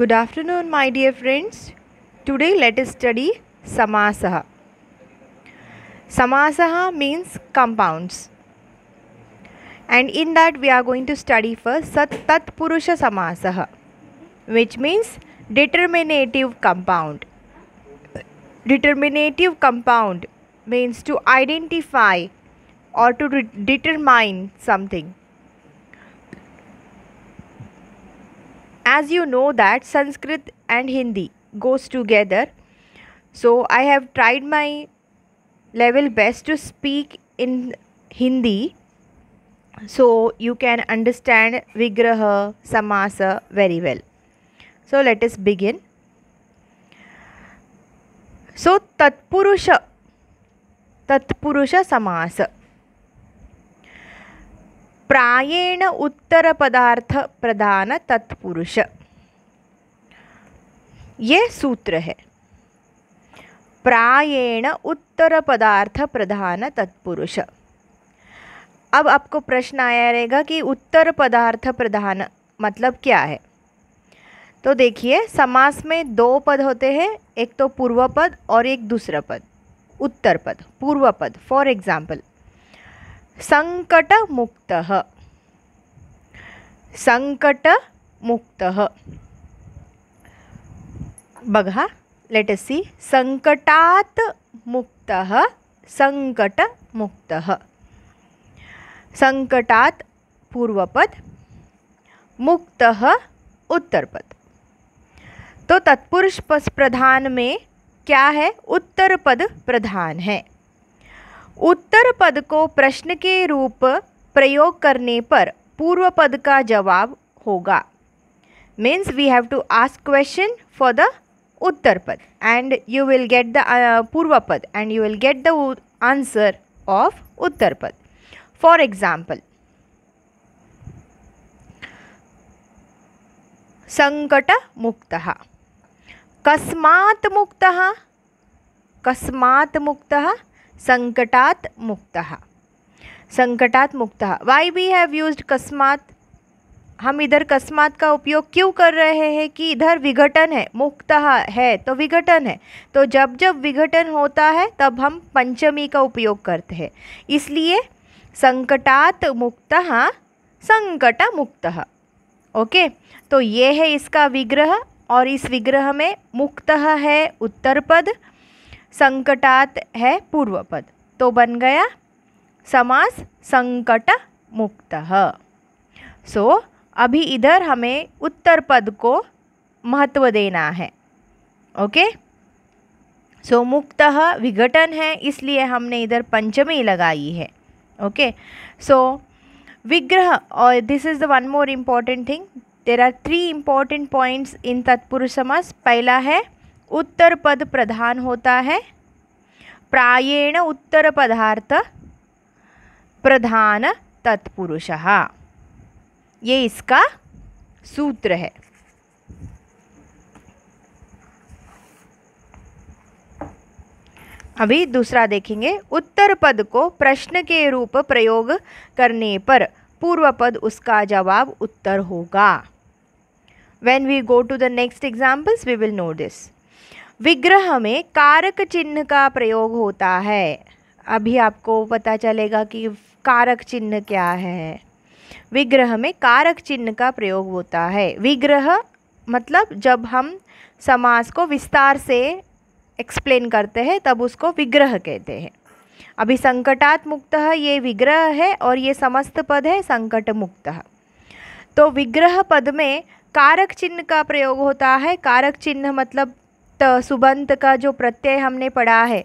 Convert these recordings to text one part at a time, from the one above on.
Good afternoon my dear friends. Today let us study Samasaha. Samasaha means compounds. And in that we are going to study first Sat Purusha Samasaha which means determinative compound. Determinative compound means to identify or to determine something. as you know that sanskrit and hindi goes together so i have tried my level best to speak in hindi so you can understand vigraha samasa very well so let us begin so tatpurusha tatpurusha samasa प्रायेण प्रधान तत्पुरुष ये सूत्र है प्रायेण उत्तर पदार्थ प्रधान तत्पुरुष अब आपको प्रश्न आया रहेगा कि उत्तर पदार्थ प्रधान मतलब क्या है तो देखिए समास में दो पद होते हैं एक तो पूर्व पद और एक दूसरा पद उत्तर पद पूर्व पद फॉर एग्जाम्पल संकट मुक्त संकट मुक्त बघा लेटसी संकटात मुक्त संकट मुक्त संकटात पूर्वपद मुक्त उत्तरपद तो तत्पुरुष प्रधान में क्या है उत्तर पद प्रधान है उत्तर पद को प्रश्न के रूप प्रयोग करने पर पूर्व पद का जवाब होगा means we have to ask question for the उत्तर पद and you will get the पूर्व पद and you will get the answer of उत्तर पद फॉर एग्जाम्पल संकट मुक्त कस्मात् मुक्त कस्मात् मुक्त संकटात मुक्त संकटात मुक्त वाई वी हैव यूज कस्मात हम इधर कस्मात का उपयोग क्यों कर रहे हैं कि इधर विघटन है मुक्त है तो विघटन है तो जब जब विघटन होता है तब हम पंचमी का उपयोग करते हैं इसलिए संकटात मुक्त संकट मुक्त ओके तो ये है इसका विग्रह और इस विग्रह में मुक्त है उत्तर पद संकटात है पूर्व पद तो बन गया समास संकट मुक्त सो so, अभी इधर हमें उत्तर पद को महत्व देना है ओके सो मुक्त विघटन है इसलिए हमने इधर पंचमी लगाई है ओके सो विग्रह और this is the one more important thing there are three important points in तत्पुरुष समास पहला है उत्तर पद प्रधान होता है प्रायेण उत्तर पदार्थ प्रधान तत्पुरुष ये इसका सूत्र है अभी दूसरा देखेंगे उत्तर पद को प्रश्न के रूप प्रयोग करने पर पूर्व पद उसका जवाब उत्तर होगा when we go to the next examples we will know this विग्रह में कारक चिन्ह का प्रयोग होता है अभी आपको पता चलेगा कि कारक चिन्ह क्या है विग्रह में कारक चिन्ह का प्रयोग होता है विग्रह मतलब जब हम समास को विस्तार से एक्सप्लेन करते हैं तब उसको विग्रह कहते हैं अभी संकटात मुक्त ये विग्रह है और ये समस्त पद है संकट मुक्त तो विग्रह पद में कारक चिन्ह का प्रयोग होता है कारक चिन्ह मतलब सुबंत का जो प्रत्यय हमने पढ़ा है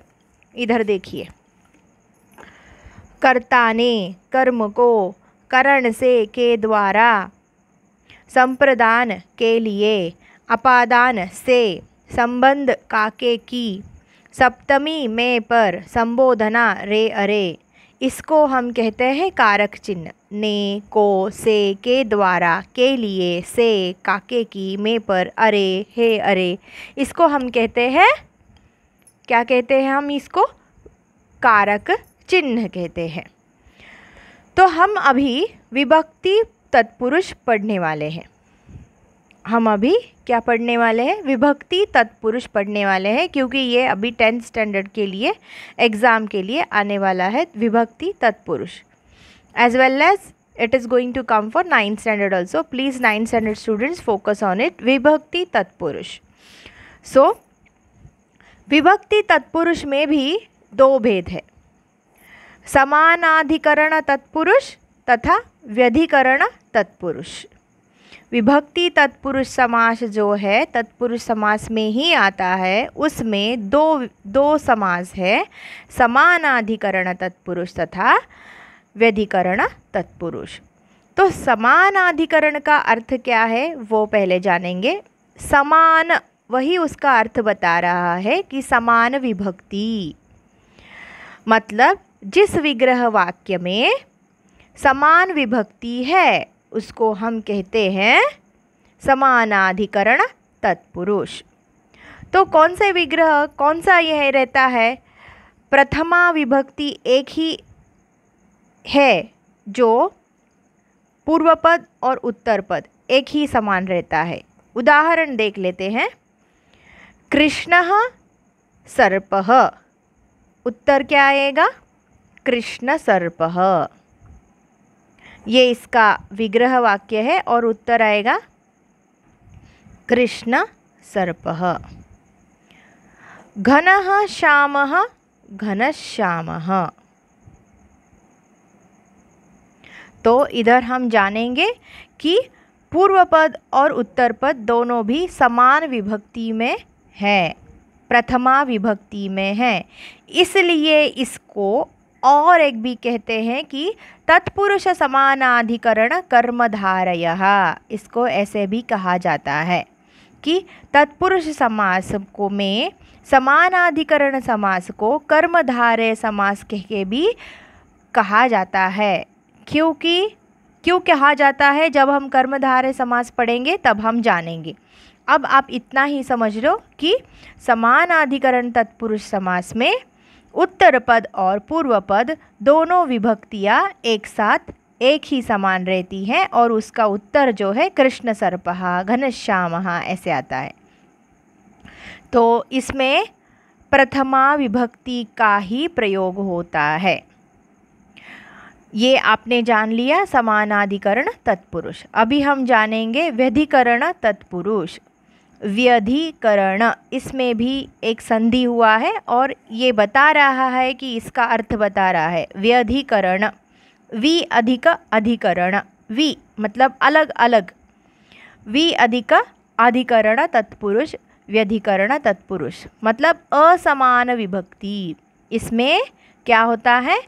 इधर देखिए कर्ता ने कर्म को करण से के द्वारा संप्रदान के लिए अपादान से संबंध काके की सप्तमी में पर संबोधना रे अरे इसको हम कहते हैं कारक चिन्ह ने को से के द्वारा के लिए से काके की में पर अरे हे अरे इसको हम कहते हैं क्या कहते हैं हम इसको कारक चिन्ह कहते हैं तो हम अभी विभक्ति तत्पुरुष पढ़ने वाले हैं हम अभी क्या पढ़ने वाले हैं विभक्ति तत्पुरुष पढ़ने वाले हैं क्योंकि ये अभी टेंथ स्टैंडर्ड के लिए एग्ज़ाम के लिए आने वाला है विभक्ति तत्पुरुष as well as it is going to come for ninth standard also please ninth standard students focus on it विभक्ति तत्पुरुष सो विभक्ति तत्पुरुष में भी दो भेद है समानाधिकरण तत्पुरुष तथा व्यधिकरण तत्पुरुष विभक्ति तत्पुरुष समास जो है तत्पुरुष समास में ही आता है उसमें दो दो समास है समानाधिकरण तत्पुरुष तथा व्यधिकरण तत्पुरुष तो समानाधिकरण का अर्थ क्या है वो पहले जानेंगे समान वही उसका अर्थ बता रहा है कि समान विभक्ति मतलब जिस विग्रह वाक्य में समान विभक्ति है उसको हम कहते हैं समानाधिकरण तत्पुरुष तो कौन सा विग्रह कौन सा यह रहता है प्रथमा विभक्ति एक ही है जो पूर्व पद और उत्तर पद एक ही समान रहता है उदाहरण देख लेते हैं कृष्ण सर्प उत्तर क्या आएगा कृष्ण सर्प ये इसका विग्रह वाक्य है और उत्तर आएगा कृष्ण सर्प घन श्याम घनश्याम तो इधर हम जानेंगे कि पूर्व पद और उत्तर पद दोनों भी समान विभक्ति में है प्रथमा विभक्ति में है इसलिए इसको और एक भी कहते हैं कि तत्पुरुष समानाधिकरण कर्मधारय इसको ऐसे भी कहा जाता है कि तत्पुरुष समास को में समानाधिकरण समास को कर्मधारय समास कह के भी कहा जाता है क्योंकि क्यों कहा जाता है जब हम कर्मधारय समास पढ़ेंगे तब हम जानेंगे अब आप इतना ही समझ लो कि समानाधिकरण तत्पुरुष समास में उत्तर पद और पूर्व पद दोनों विभक्तियाँ एक साथ एक ही समान रहती हैं और उसका उत्तर जो है कृष्ण सर्पहा घनश्याम ऐसे आता है तो इसमें प्रथमा विभक्ति का ही प्रयोग होता है ये आपने जान लिया समानाधिकरण तत्पुरुष अभी हम जानेंगे व्यधिकरण तत्पुरुष व्यधिकरण इसमें भी एक संधि हुआ है और ये बता रहा है कि इसका अर्थ बता रहा है व्यधिकरण वि अधिक अधिकरण वि मतलब अलग अलग वि अधिक अधिकरण तत्पुरुष व्यधिकरण तत्पुरुष मतलब असमान विभक्ति इसमें क्या होता है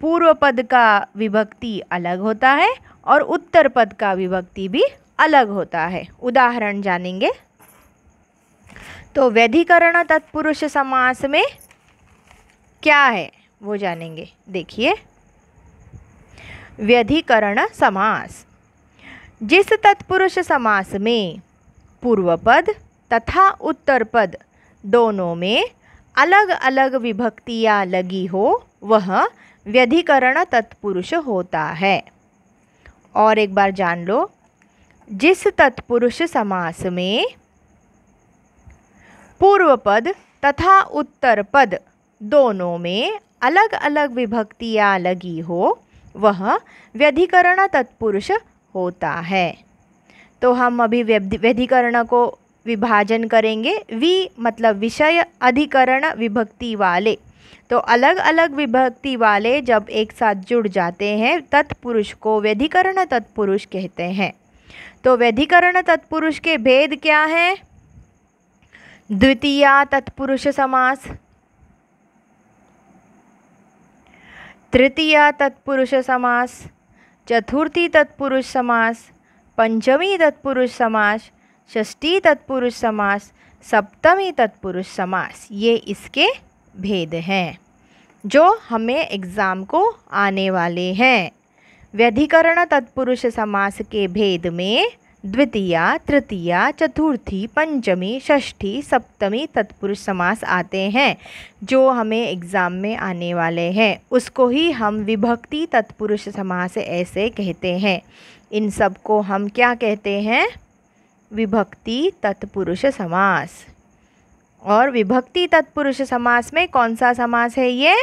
पूर्व पद का विभक्ति अलग होता है और उत्तर पद का विभक्ति भी अलग होता है उदाहरण जानेंगे तो व्यधिकरण तत्पुरुष समास में क्या है वो जानेंगे देखिए व्यधिकरण समास जिस तत्पुरुष समास में पूर्व पद तथा उत्तर पद दोनों में अलग अलग विभक्तियाँ लगी हो वह व्यधिकरण तत्पुरुष होता है और एक बार जान लो जिस तत्पुरुष समास में पूर्व पद तथा उत्तर पद दोनों में अलग अलग विभक्तियाँ लगी हो वह व्यधिकरण तत्पुरुष होता है तो हम अभी व्यधिकरण को विभाजन करेंगे वि मतलब विषय अधिकरण विभक्ति वाले तो अलग अलग विभक्ति वाले जब एक साथ जुड़ जाते हैं तत्पुरुष को व्यधिकरण तत्पुरुष कहते हैं तो व्यधिकरण तत्पुरुष के भेद क्या हैं द्वितीय तत्पुरुष समास तृतीया तत्पुरुष समास चतुर्थी तत्पुरुष समास पंचमी तत्पुरुष समास षष्ठी तत्पुरुष समास सप्तमी तत्पुरुष समास ये इसके भेद हैं जो हमें एग्ज़ाम को आने वाले हैं व्यधिकरण तत्पुरुष समास के भेद में द्वितीया तृतीया चतुर्थी पंचमी षष्ठी सप्तमी तत्पुरुष समास आते हैं जो हमें एग्ज़ाम में आने वाले हैं उसको ही हम विभक्ति तत्पुरुष समास ऐसे कहते हैं इन सब को हम क्या कहते हैं विभक्ति तत्पुरुष समास और विभक्ति तत्पुरुष समास में कौन सा समास है ये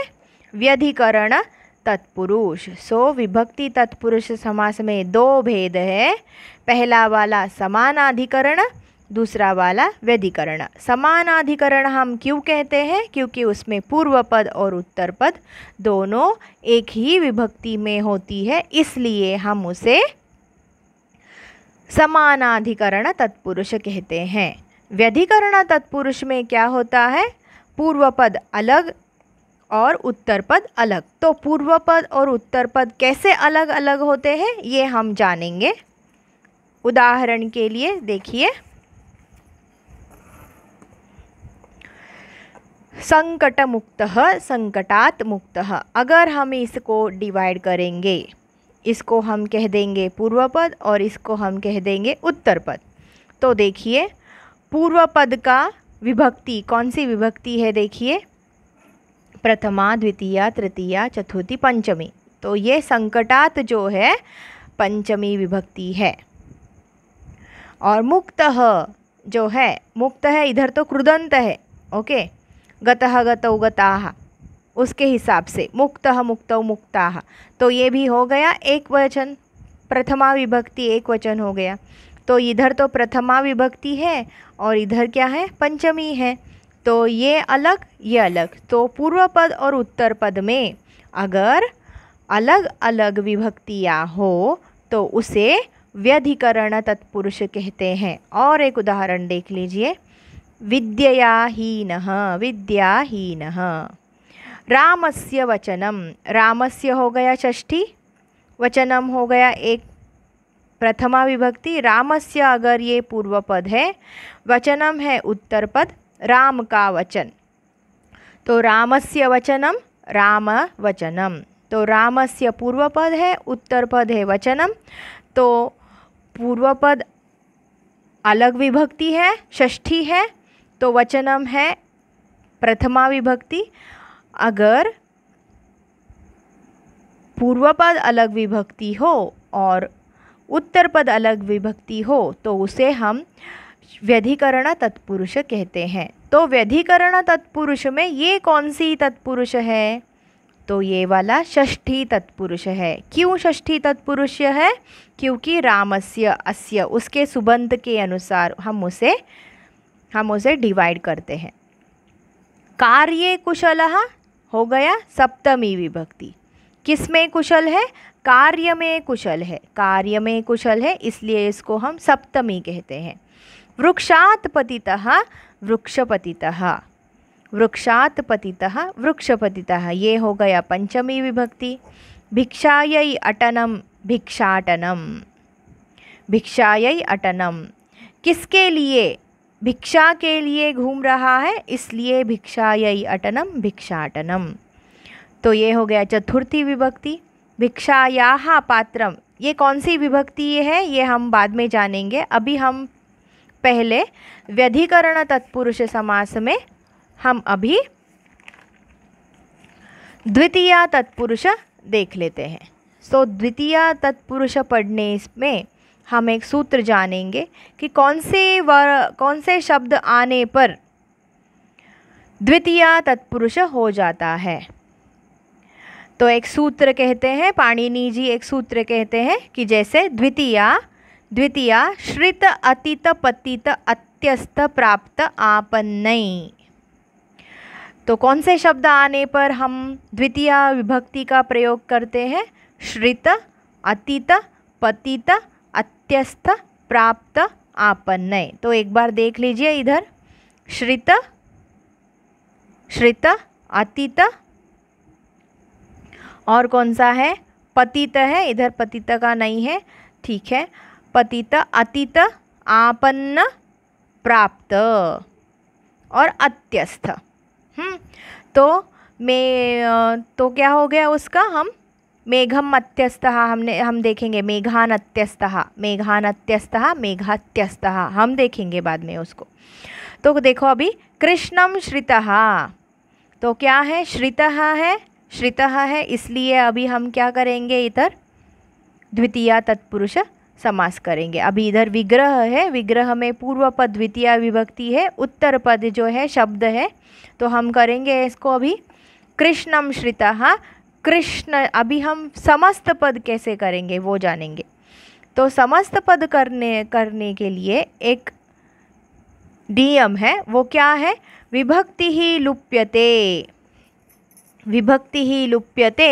व्यधिकरण तत्पुरुष सो विभक्ति तत्पुरुष समास में दो भेद है पहला वाला समानाधिकरण दूसरा वाला व्यधिकरण समानाधिकरण हम क्यों कहते हैं क्योंकि उसमें पूर्व पद और उत्तर पद दोनों एक ही विभक्ति में होती है इसलिए हम उसे समानाधिकरण तत्पुरुष कहते हैं व्यधिकरण तत्पुरुष में क्या होता है पूर्व पद अलग और उत्तर पद अलग तो पूर्व पद और उत्तर पद कैसे अलग अलग होते हैं ये हम जानेंगे उदाहरण के लिए देखिए संकट मुक्त संकटात मुक्त अगर हम इसको डिवाइड करेंगे इसको हम कह देंगे पूर्व पद और इसको हम कह देंगे उत्तर पद तो देखिए पूर्व पद का विभक्ति कौन सी विभक्ति है देखिए प्रथमा द्वितीया तृतीया चतुर्थी पंचमी तो ये संकटात जो है पंचमी विभक्ति है और मुक्त जो है मुक्त है इधर तो क्रुदंत है ओके गतः गतौ गता उसके हिसाब से मुक्त मुक्त मुक्ता तो ये भी हो गया एक वचन प्रथमा विभक्ति एक वचन हो गया तो इधर तो प्रथमा विभक्ति है और इधर क्या है पंचमी है तो ये अलग ये अलग तो पूर्व पद और उत्तर पद में अगर अलग अलग विभक्तियाँ हो तो उसे व्यधिकरण तत्पुरुष कहते हैं और एक उदाहरण देख लीजिए विद्याहीन विद्याहीन रामस्य वचनम रामस्य हो गया षष्ठी वचनम हो गया एक प्रथमा विभक्ति रामस्य अगर ये पूर्व पद है वचनम है उत्तर पद राम का वचन तो रामस्य वचनम राम वचनम तो रामस्य पूर्व पद है उत्तर पद है वचनम तो पूर्वपद अलग विभक्ति है षष्ठी है तो वचनम है प्रथमा विभक्ति अगर पूर्वपद अलग विभक्ति हो और उत्तरपद अलग विभक्ति हो तो उसे हम व्यधिकरण तत्पुरुष कहते हैं तो व्यधिकरण तत्पुरुष में ये कौन सी तत्पुरुष है तो ये वाला षष्ठी तत्पुरुष है क्यों षष्ठी तत्पुरुष है क्योंकि रामस्य अस्य उसके सुबंध के अनुसार हम उसे हम उसे डिवाइड करते हैं कार्य कुशल हो गया सप्तमी विभक्ति किस में कुशल है कार्य में कुशल है कार्य में कुशल है इसलिए इसको हम सप्तमी कहते हैं वृक्षात् पतितः वृक्षपतितः वृक्षात् पतितः वृक्षपतितः ये हो गया पंचमी विभक्ति भिक्षायै अटनम भिक्षाटनम भिक्षायै अटनम किसके लिए भिक्षा के लिए घूम रहा है इसलिए भिक्षायै अटनम भिक्षाटनम तो ये हो गया चतुर्थी विभक्ति भिक्षाया पात्रम ये कौन सी विभक्ति ये है ये हम बाद में जानेंगे अभी हम पहले व्यधिकरण तत्पुरुष समास में हम अभी द्वितीय तत्पुरुष देख लेते हैं सो so, द्वितीय तत्पुरुष पढ़ने में हम एक सूत्र जानेंगे कि कौन से वर कौन से शब्द आने पर द्वितीय तत्पुरुष हो जाता है तो एक सूत्र कहते हैं पाणिनी जी एक सूत्र कहते हैं कि जैसे द्वितीया द्वितीय श्रित अतीत पतित अत्यस्त प्राप्त आपन्नई तो कौन से शब्द आने पर हम द्वितीय विभक्ति का प्रयोग करते हैं श्रित अतीत पतित अत्यस्त प्राप्त आपन्नय तो एक बार देख लीजिए इधर श्रित श्रित अतीत और कौन सा है पतित है इधर पतित का नहीं है ठीक है पतित अतीत आपन्न प्राप्त और अत्यस्थ हम्म, तो मे तो क्या हो गया उसका हम मेघम अत्यस्त हमने हम देखेंगे मेघान अत्यस्त मेघान अत्यस्त मेघात्यस्त हम देखेंगे बाद में उसको तो देखो अभी कृष्णम श्रित तो क्या है श्रित है श्रित है इसलिए अभी हम क्या करेंगे इधर द्वितीय तत्पुरुष समास करेंगे अभी इधर विग्रह है विग्रह में पूर्व पद द्वितीय विभक्ति है उत्तर पद जो है शब्द है तो हम करेंगे इसको अभी कृष्णम श्रिता कृष्ण अभी हम समस्त पद कैसे करेंगे वो जानेंगे तो समस्त पद करने करने के लिए एक डीएम है वो क्या है विभक्ति ही लुप्यते विभक्ति ही लुप्यते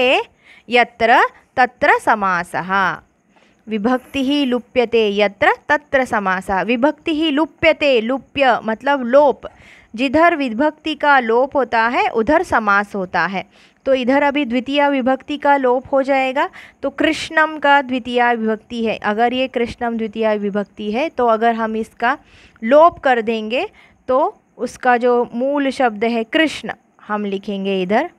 यत्र तत्र समासः विभक्ति ही लुप्यते यत्र तत्र समासा विभक्ति ही लुप्यते लुप्य मतलब लोप जिधर विभक्ति का लोप होता है उधर समास होता है तो इधर अभी द्वितीय विभक्ति का लोप हो जाएगा तो कृष्णम का द्वितीय विभक्ति है अगर ये कृष्णम द्वितीय विभक्ति है तो अगर हम इसका लोप कर देंगे तो उसका जो मूल शब्द है कृष्ण हम लिखेंगे इधर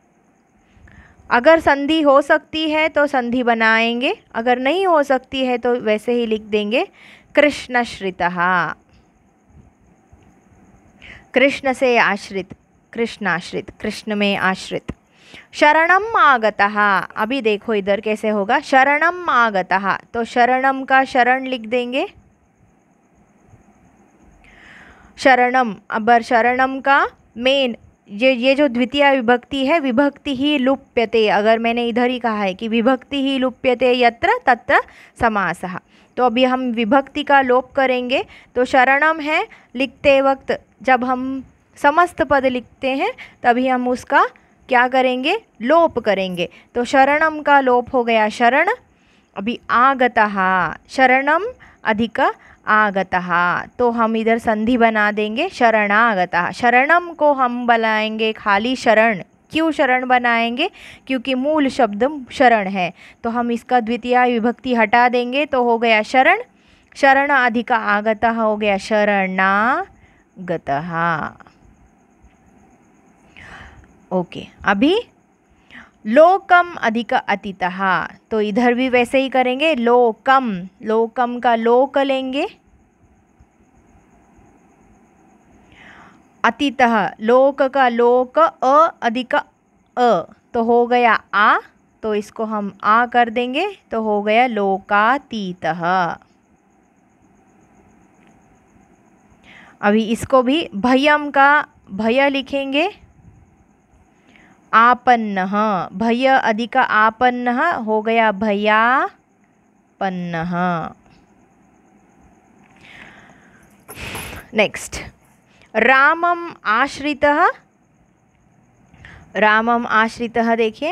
अगर संधि हो सकती है तो संधि बनाएंगे अगर नहीं हो सकती है तो वैसे ही लिख देंगे कृष्णश्रित कृष्ण से आश्रित कृष्णाश्रित कृष्ण में आश्रित शरणम आगतः अभी देखो इधर कैसे होगा शरणम आगतः तो शरणम का शरण लिख देंगे शरणम अब शरणम का मेन ये ये जो द्वितीय विभक्ति है विभक्ति ही लुप्यते अगर मैंने इधर ही कहा है कि विभक्ति ही लुप्यते यत्र तत्र समास तो अभी हम विभक्ति का लोप करेंगे तो शरणम है लिखते वक्त जब हम समस्त पद लिखते हैं तभी हम उसका क्या करेंगे लोप करेंगे तो शरणम का लोप हो गया शरण अभी आगता शरणम अधिक आगतः तो हम इधर संधि बना देंगे शरणागतः शरणम को हम बनाएंगे खाली शरण क्यों शरण बनाएंगे क्योंकि मूल शब्द शरण है तो हम इसका द्वितीय विभक्ति हटा देंगे तो हो गया शरण शरण अधिक आगत हो गया शरणागत ओके अभी लोकम अधिक अतितः तो इधर भी वैसे ही करेंगे लोकम लोकम का लोक लेंगे अतितः लोक का लोक अ अधिक अ तो हो गया आ तो इसको हम आ कर देंगे तो हो गया लोकातीत अभी इसको भी भयम का भय लिखेंगे आपन्न भय अधिक आपन्न हो गया पन्न नेक्स्ट रामम आश्रित रामम आश्रित देखिए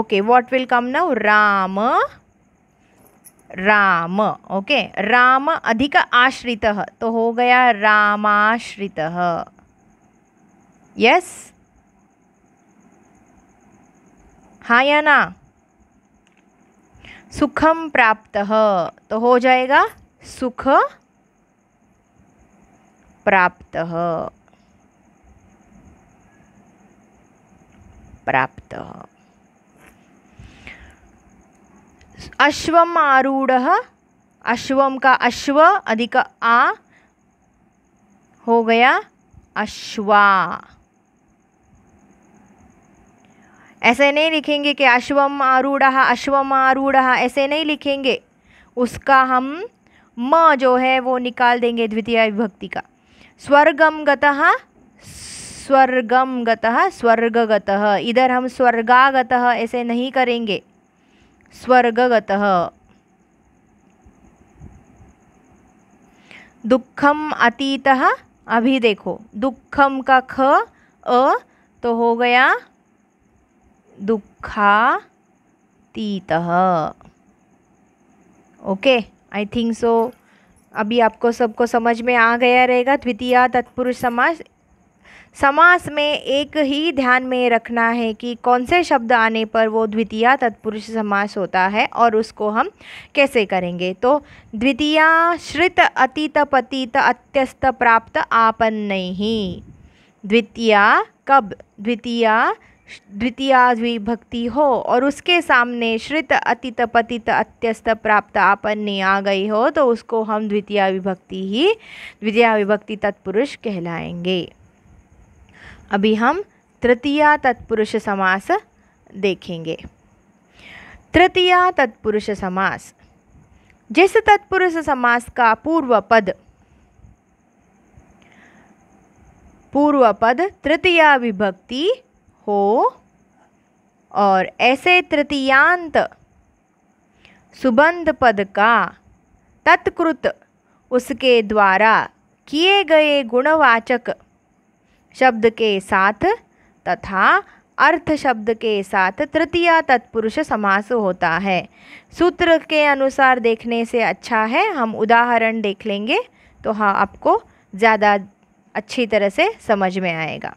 okay what will come now Ram Ram okay Ram अधिक आश्रित तो हो गया रामाश्रित यस yes? हाँ या ना सुखम प्राप्त तो हो जाएगा सुख प्राप्त प्राप्त अश्वम आरूढ़ अश्वम का अश्व अधिक आ हो गया अश्वा ऐसे नहीं लिखेंगे कि अश्वम आरूढ़ अश्वम आरूढ़ ऐसे नहीं लिखेंगे उसका हम म जो है वो निकाल देंगे द्वितीय विभक्ति का स्वर्गम गत स्वर्गम गतः स्वर्गगतः इधर हम स्वर्गागत ऐसे नहीं करेंगे स्वर्गगतः दुखम अतीत अभी देखो दुखम का ख अ तो हो गया दुखातीत ओके आई थिंक सो अभी आपको सबको समझ में आ गया रहेगा द्वितीय तत्पुरुष समास समास में एक ही ध्यान में रखना है कि कौन से शब्द आने पर वो द्वितीय तत्पुरुष समास होता है और उसको हम कैसे करेंगे तो द्वितीय श्रित अतीत पतीत अत्यस्त प्राप्त आपन नहीं द्वितीय कब द्वितीय द्वितीया विभक्ति हो और उसके सामने श्रित अतित पतित अत्यस्त प्राप्त आपन्नी आ गई हो तो उसको हम द्वितीया विभक्ति ही द्वितीया विभक्ति तत्पुरुष कहलाएंगे अभी हम तृतीया तत्पुरुष समास देखेंगे तृतीया तत्पुरुष समास जिस तत्पुरुष समास का पूर्व पद पूर्व पद तृतीया विभक्ति हो और ऐसे तृतीयांत सुबंध पद का तत्कृत उसके द्वारा किए गए गुणवाचक शब्द के साथ तथा अर्थ शब्द के साथ तृतीय तत्पुरुष समास होता है सूत्र के अनुसार देखने से अच्छा है हम उदाहरण देख लेंगे तो हाँ आपको ज़्यादा अच्छी तरह से समझ में आएगा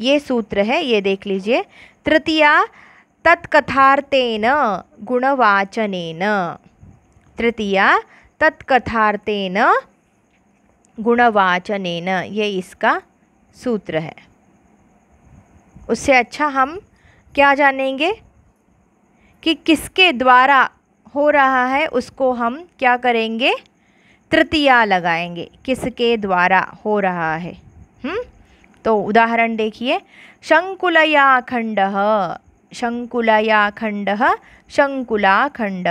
ये सूत्र है ये देख लीजिए तृतीया तत्कथार्थेन गुणवाचन तृतीया तत्कथार्थेन गुणवाचन ये इसका सूत्र है उससे अच्छा हम क्या जानेंगे कि किसके द्वारा हो रहा है उसको हम क्या करेंगे तृतीया लगाएंगे किसके द्वारा हो रहा है हम्म तो उदाहरण देखिए शंकुलया खंड शंकुलया खंड शंकुला खंड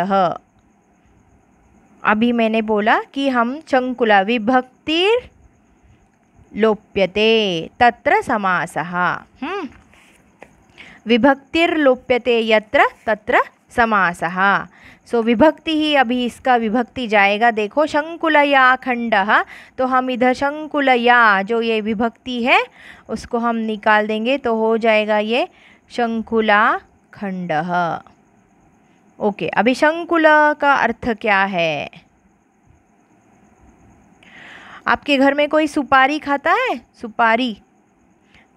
अभी मैंने बोला कि हम शंकुला विभक्ति लोप्यते तत्र समासः हम्म। विभक्तिर्लोप्यते यत्र तत्र समासः सो विभक्ति ही अभी इसका विभक्ति जाएगा देखो शंकुलया खंड तो हम इधर शंकुलया जो ये विभक्ति है उसको हम निकाल देंगे तो हो जाएगा ये शंकुला खंड ओके अभी शंकुल का अर्थ क्या है आपके घर में कोई सुपारी खाता है सुपारी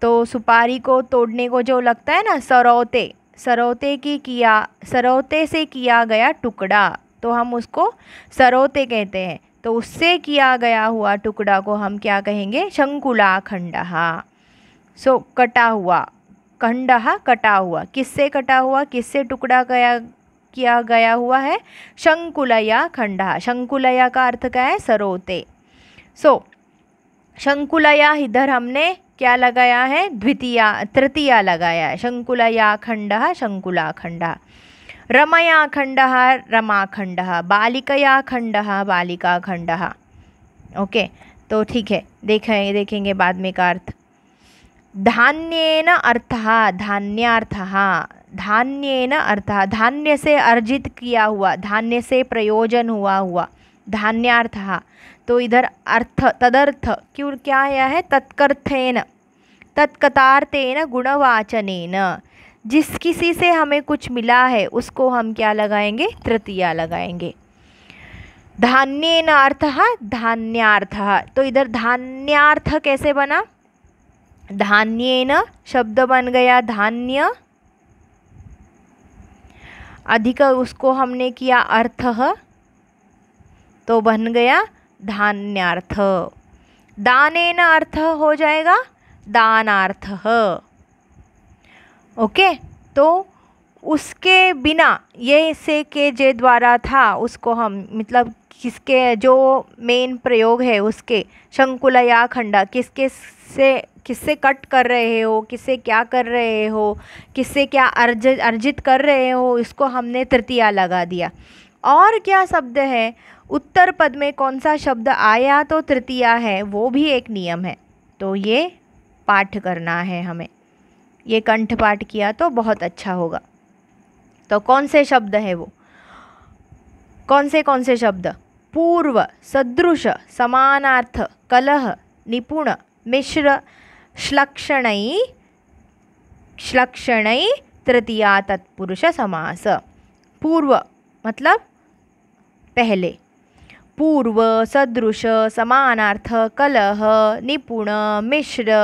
तो सुपारी को तोड़ने को जो लगता है ना सरौते सरोते की किया सरोते से किया गया टुकड़ा तो हम उसको सरोते कहते हैं तो उससे किया गया हुआ टुकड़ा को हम क्या कहेंगे शंकुला खंडहा सो कटा हुआ खंडहा कटा हुआ किससे कटा हुआ किससे टुकड़ा गया किया गया हुआ है शंकुलया खंडहा शंकुलया का अर्थ क्या है सरोते सो so, शंकुलया इधर हमने क्या लगाया है द्वितीया तृतीया लगाया है शंकुलया खंड शंकुलाखंड रमया खंड रमाखंड बालिकया खंड बालिकाखंड ओके तो ठीक है देखें देखेंगे बाद में का अर्थ धान्येन अर्थ धान्यार्थ धान्येन अर्थ धान्य से अर्जित किया हुआ धान्य से प्रयोजन हुआ हुआ धान्यार्थ तो इधर अर्थ तदर्थ क्यों क्या आया है तत्कर्थेन तत्कतार्थेन गुणवाचनेन जिस किसी से हमें कुछ मिला है उसको हम क्या लगाएंगे तृतीया लगाएंगे धान्यन अर्थ धान्यार्थ तो इधर धान्यार्थ कैसे बना धान्यन शब्द बन गया धान्य अधिक उसको हमने किया अर्थ तो बन गया धान्यार्थ दानेन अर्थ हो जाएगा दानार्थ ओके तो उसके बिना ये से के जे द्वारा था उसको हम मतलब किसके जो मेन प्रयोग है उसके शंकुला या खंडा किसके से किससे कट कर रहे हो किससे क्या कर रहे हो किससे क्या अर्ज अर्जित कर रहे हो इसको हमने तृतीया लगा दिया और क्या शब्द है उत्तर पद में कौन सा शब्द आया तो तृतीया है वो भी एक नियम है तो ये पाठ करना है हमें ये कंठ पाठ किया तो बहुत अच्छा होगा तो कौन से शब्द है वो कौन से कौन से शब्द पूर्व सदृश समानार्थ कलह निपुण मिश्र श्लक्षण श्लक्षण तृतीया तत्पुरुष समास पूर्व मतलब पहले पूर्व सदृश समानार्थ कलह निपुण मिश्र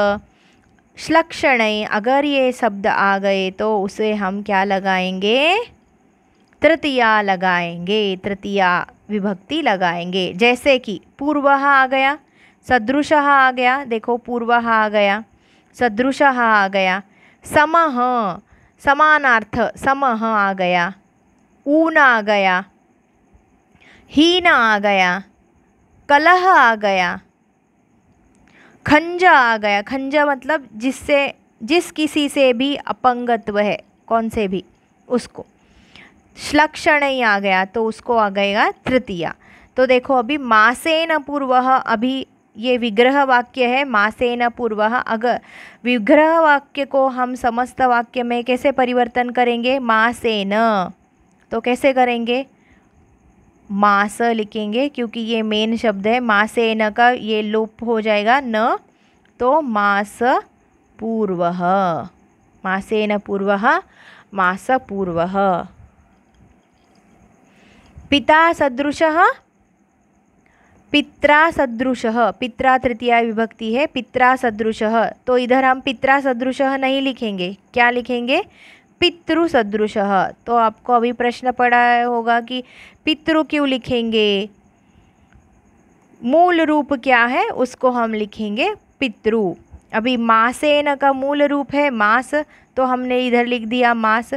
श्लक्षण अगर ये शब्द आ गए तो उसे हम क्या लगाएंगे तृतीया लगाएंगे तृतीया विभक्ति लगाएंगे जैसे कि पूर्व आ गया सदृश आ गया देखो पूर्व आ गया सदृश आ गया समह समानार्थ समह आ गया ऊन आ गया हीन आ गया कलह आ गया खंजा आ गया खंजा मतलब जिससे जिस किसी से भी अपंगत्व है कौन से भी उसको श्लक्षण ही आ गया तो उसको आ गएगा तृतीया तो देखो अभी मासेन पूर्व अभी ये विग्रह वाक्य है मासेन पूर्व अगर विग्रह वाक्य को हम समस्त वाक्य में कैसे परिवर्तन करेंगे मासेन तो कैसे करेंगे मास लिखेंगे क्योंकि ये मेन शब्द है माँ से न का ये लोप हो जाएगा न तो मास पूर्व न पूर्व मास पूर्व पिता सदृश पित्रा सदृश पित्रा तृतीया विभक्ति है पित्रा सदृश तो इधर हम पित्रा सदृश नहीं लिखेंगे क्या लिखेंगे पितृ सदृश तो आपको अभी प्रश्न पड़ा होगा कि पितृ क्यों लिखेंगे मूल रूप क्या है उसको हम लिखेंगे पितृ अभी मासेन का मूल रूप है मास तो हमने इधर लिख दिया मास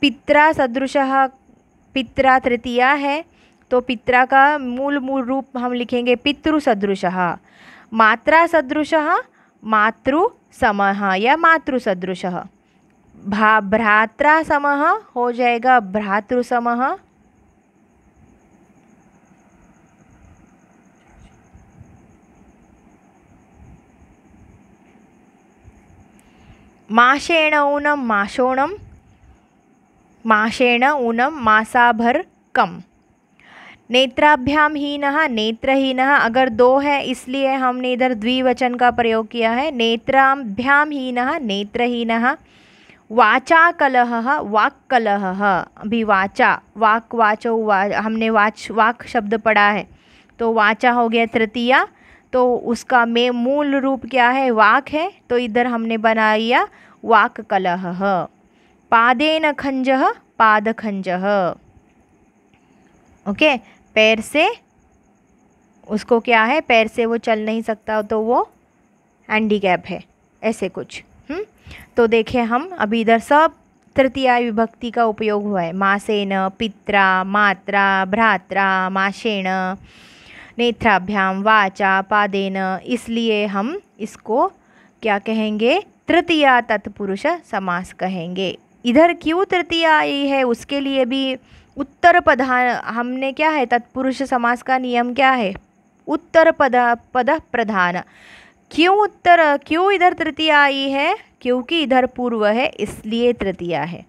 पित्रा सदृश पित्रा तृतीया है तो पित्रा का मूल मूल रूप हम लिखेंगे पितृ सदृश मात्रा सदृश मातृ समय या मातृ सदृश भा भ्रात्रा सम हो जाएगा भ्रातृ सम माशेण ऊनम माशोणम माशेण ऊनम मासाभर कम नेत्राभ्याम हीन नेत्रहीन अगर दो है इसलिए हमने इधर द्विवचन का प्रयोग किया है नेत्राभ्याम हीन नेत्रहीन वाचा कलह वाक कलह अभी वाचा वाक वाचो वा हमने वाच वाक शब्द पढ़ा है तो वाचा हो गया तृतीया तो उसका मे मूल रूप क्या है वाक है तो इधर हमने बनाया वाक कलह न खंज पाद खंज ओके पैर से उसको क्या है पैर से वो चल नहीं सकता तो वो हैंडीकैप है ऐसे कुछ तो देखें हम अभी इधर सब तृतीय विभक्ति का उपयोग हुआ है मासेन पित्रा मात्रा भ्रात्रा माशेण नेत्राभ्याम वाचा पादेन इसलिए हम इसको क्या कहेंगे तृतीय तत्पुरुष समास कहेंगे इधर क्यों तृतीय आई है उसके लिए भी उत्तर प्रधान हमने क्या है तत्पुरुष समास का नियम क्या है उत्तर पद पद प्रधान क्यों उत्तर क्यों इधर तृतीय आई है क्योंकि इधर पूर्व है इसलिए तृतीया है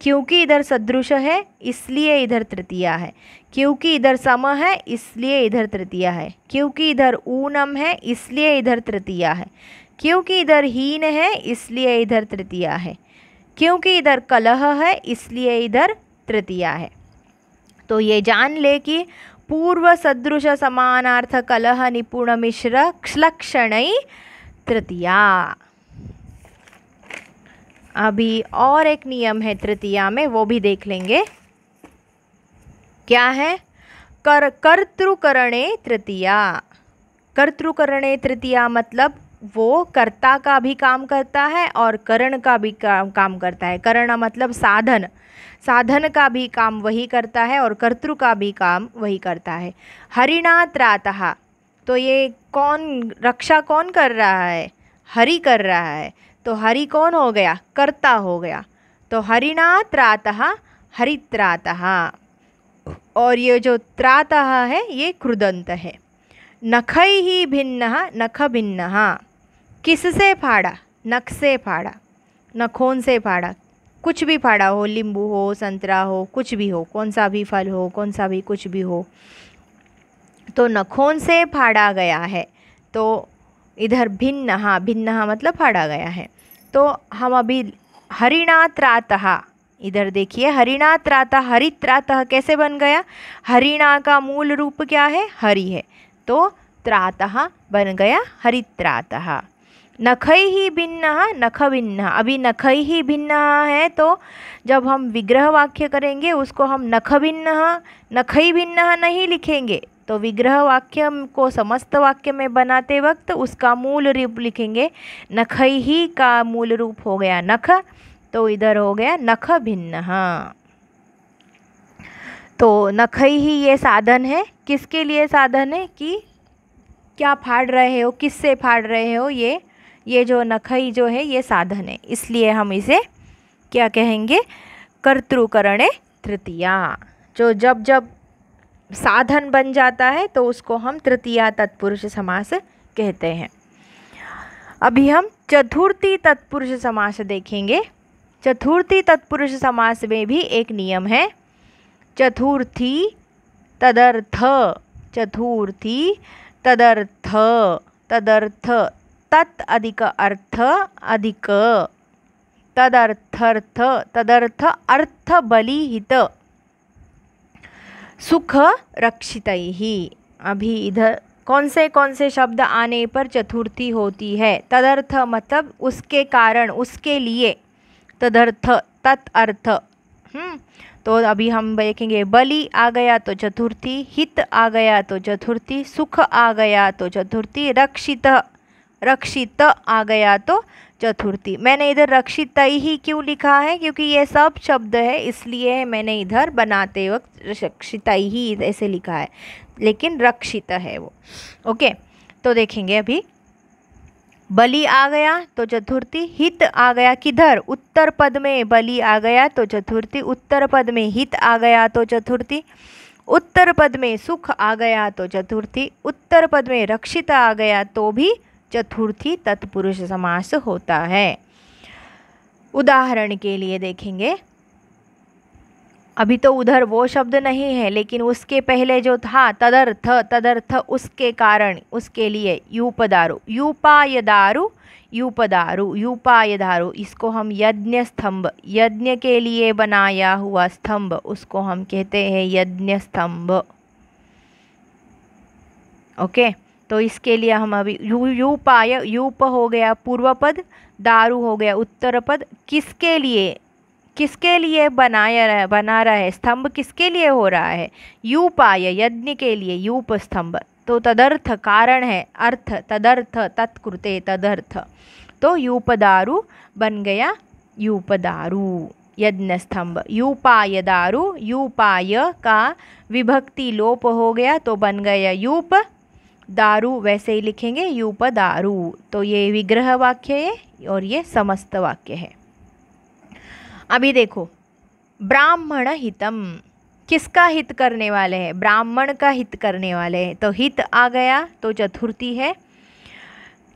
क्योंकि इधर सदृश है इसलिए इधर तृतीया है क्योंकि इधर सम है इसलिए इधर तृतीया है क्योंकि इधर ऊनम है इसलिए इधर तृतीया है क्योंकि इधर हीन है इसलिए इधर तृतीया है क्योंकि इधर कलह है इसलिए इधर तृतीया है तो ये जान ले कि पूर्व सदृश समानार्थ कलह निपुण मिश्र क्षलक्षण तृतीया अभी और एक नियम है तृतीया में वो भी देख लेंगे क्या है कर कर्तृकरणे तृतीया कर्तृकरणे तृतीया मतलब वो कर्ता का भी काम करता है और करण का भी काम काम करता है करण मतलब साधन साधन का भी काम वही करता है और कर्तृ का भी काम वही करता है हरिणा त्राता तो ये कौन रक्षा कौन कर रहा है हरि कर रहा है तो हरि कौन हो गया कर्ता हो गया तो हरिणा त्रातः हरित्रातः और ये जो त्रातः है ये क्रुदंत है नख ही भिन्न नख भिन्न किससे फाड़ा नख से फाड़ा नखोन से फाड़ा कुछ भी फाड़ा हो लींबू हो संतरा हो कुछ भी हो कौन सा भी फल हो कौन सा भी कुछ भी हो तो नखोन से फाड़ा गया है तो इधर भिन्न हाँ, भिन्न हाँ, मतलब फाड़ा गया है तो हम अभी हरिणात्रातः इधर देखिए हरिणात्राता हरित्रातः कैसे बन गया हरिणा का मूल रूप क्या है हरि है तो त्रातः बन गया हरित्रातः नखई ही भिन्न हाँ, नख भिन्न अभी नखई ही भिन्न है तो जब हम विग्रह वाक्य करेंगे उसको हम नख भिन्न नखई भिन्न नहीं लिखेंगे तो विग्रह वाक्य को समस्त वाक्य में बनाते वक्त उसका मूल रूप लिखेंगे नख ही का मूल रूप हो गया नख तो इधर हो गया नख भिन्न हाँ। तो नख ही ये साधन है किसके लिए साधन है कि क्या फाड़ रहे हो किससे फाड़ रहे हो ये ये जो नखई जो है ये साधन है इसलिए हम इसे क्या कहेंगे कर्तृकरणे तृतीया जो जब जब साधन बन जाता है तो उसको हम तृतीया तत्पुरुष समास कहते हैं अभी हम चतुर्थी तत्पुरुष समास देखेंगे चतुर्थी तत्पुरुष समास में भी एक नियम है चतुर्थी तदर्थ चतुर्थी तदर्थ तदर्थ तत् अधिक अर्थ अधिक तदर्थर्थ तदर्थ अर्थ बलिहित सुख रक्षित ही अभी इधर कौन से कौन से शब्द आने पर चतुर्थी होती है तदर्थ मतलब उसके कारण उसके लिए तदर्थ हम्म तो अभी हम देखेंगे बलि आ गया तो चतुर्थी हित आ गया तो चतुर्थी सुख आ गया तो चतुर्थी रक्षित रक्षित आ गया तो चतुर्थी मैंने इधर रक्षितई ही क्यों लिखा है क्योंकि ये सब शब्द है इसलिए मैंने इधर बनाते वक्त रक्षितई ही ऐसे लिखा है लेकिन रक्षित है वो ओके तो देखेंगे अभी बलि आ गया तो चतुर्थी हित आ गया किधर उत्तर पद में बलि आ गया तो चतुर्थी उत्तर पद में हित आ गया तो चतुर्थी उत्तर पद में सुख आ गया तो चतुर्थी उत्तर पद में रक्षित आ गया तो भी चतुर्थी तत्पुरुष समास होता है उदाहरण के लिए देखेंगे अभी तो उधर वो शब्द नहीं है लेकिन उसके पहले जो था तदर्थ तदर्थ उसके कारण उसके लिए यूपदारु दारु यूपदारु दारु इसको हम यज्ञ स्तंभ यज्ञ के लिए बनाया हुआ स्तंभ उसको हम कहते हैं यज्ञ स्तंभ ओके okay? तो इसके लिए हम अभी यू यूप आया यूप हो गया पूर्व पद दारू हो गया उत्तर पद किसके लिए किसके लिए बनाया रह, बना रहा है स्तंभ किसके लिए हो रहा है यूपाय यज्ञ के लिए यूप स्तंभ तो तदर्थ कारण है अर्थ तदर्थ तत्कृते तदर्थ तो यूपदारु बन गया यूपदारु यज्ञ स्तंभ यूपाय दारु यूपाय का विभक्ति लोप हो गया तो बन गया यूप दारू वैसे ही लिखेंगे यूप दारू तो ये विग्रह वाक्य है और ये समस्त वाक्य है अभी देखो ब्राह्मण हितम किसका हित करने वाले हैं ब्राह्मण का हित करने वाले हैं तो हित आ गया तो चतुर्थी है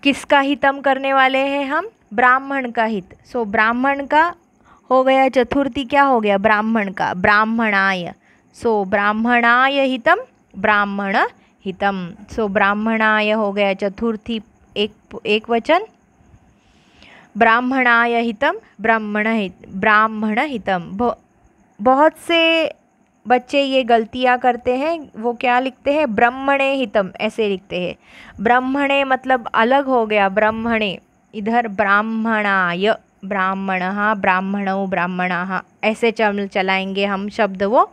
किसका हितम करने वाले हैं हम ब्राह्मण का हित सो ब्राह्मण का हो गया चतुर्थी क्या हो गया ब्राह्मण का ब्राह्मणाय सो ब्राह्मणाय हितम ब्राह्मण हितम सो ब्राह्मणाय हो गया चतुर्थी एक एक वचन ब्राह्मणाय हितम ब्राह्मण हित ब्राह्मण हितम बहुत से बच्चे ये गलतियाँ करते हैं वो क्या लिखते हैं ब्राह्मणे हितम ऐसे लिखते हैं ब्राह्मणे मतलब अलग हो गया ब्राह्मणे इधर ब्राह्मणाय ब्राह्मण ब्राह्मणों ब्राह्मणा ऐसे चल चलाएंगे हम शब्द वो